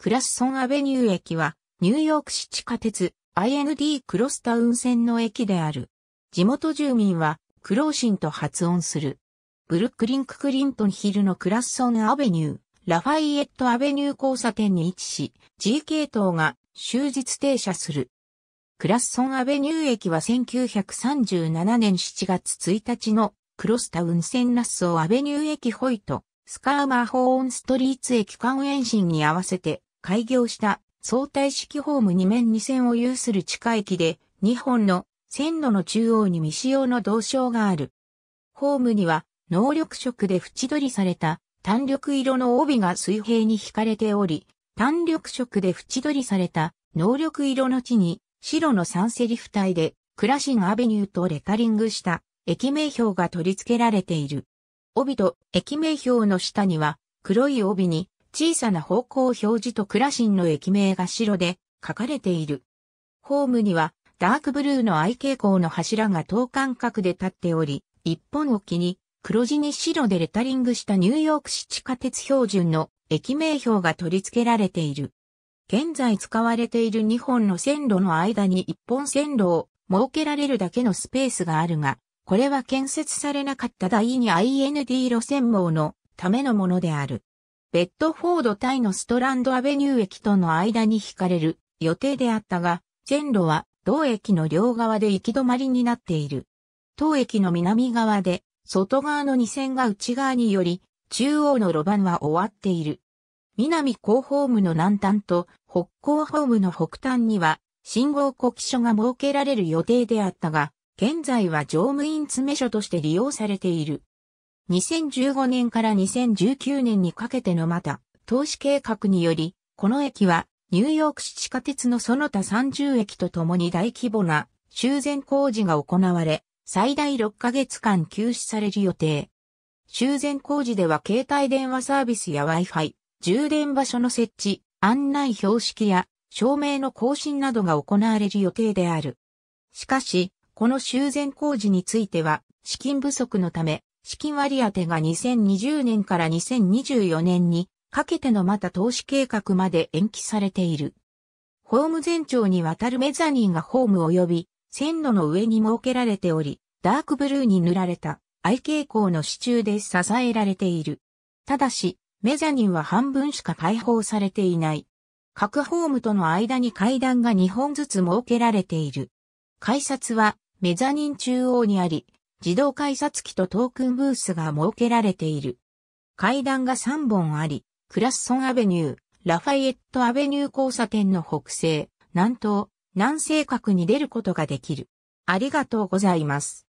クラッソンアベニュー駅は、ニューヨーク市地下鉄 IND クロスタウン線の駅である。地元住民は、クローシンと発音する。ブルックリンククリントンヒルのクラッソンアベニュー、ラファイエットアベニュー交差点に位置し、G 系統が終日停車する。クラッソンアベニュー駅は1937年7月1日のクロスタウン線ラッソーアベニュー駅ホイト、スカーマーホーンストリーツ駅間延伸に合わせて開業した相対式ホーム2面2線を有する地下駅で2本の線路の中央に未使用の銅床がある。ホームには能力色で縁取りされた単緑色の帯が水平に引かれており、単緑色で縁取りされた能力色の地に白のサンセリフ体でクラシンアベニューとレタリングした駅名標が取り付けられている。帯と駅名標の下には黒い帯に小さな方向表示とクラシンの駅名が白で書かれている。ホームにはダークブルーの愛傾向の柱が等間隔で立っており、一本置きに黒地に白でレタリングしたニューヨーク市地下鉄標準の駅名表が取り付けられている。現在使われている2本の線路の間に1本線路を設けられるだけのスペースがあるが、これは建設されなかった第2 IND 路線網のためのものである。ベッドフォード対のストランドアベニュー駅との間に引かれる予定であったが、線路は同駅の両側で行き止まりになっている。当駅の南側で、外側の2線が内側により、中央の路盤は終わっている。南広ホームの南端と北広ホームの北端には信号呼気所が設けられる予定であったが、現在は乗務員詰め所として利用されている。2015年から2019年にかけてのまた、投資計画により、この駅は、ニューヨーク市地下鉄のその他30駅とともに大規模な修繕工事が行われ、最大6ヶ月間休止される予定。修繕工事では携帯電話サービスや Wi-Fi、充電場所の設置、案内標識や照明の更新などが行われる予定である。しかし、この修繕工事については資金不足のため資金割当が2020年から2024年にかけてのまた投資計画まで延期されている。ホーム全長にわたるメザニンがホーム及び線路の上に設けられており、ダークブルーに塗られた愛傾向の支柱で支えられている。ただし、メザニンは半分しか開放されていない。各ホームとの間に階段が2本ずつ設けられている。改札はメザニン中央にあり、自動改札機とトークンブースが設けられている。階段が3本あり、クラッソンアベニュー、ラファイエットアベニュー交差点の北西、南東、南西角に出ることができる。ありがとうございます。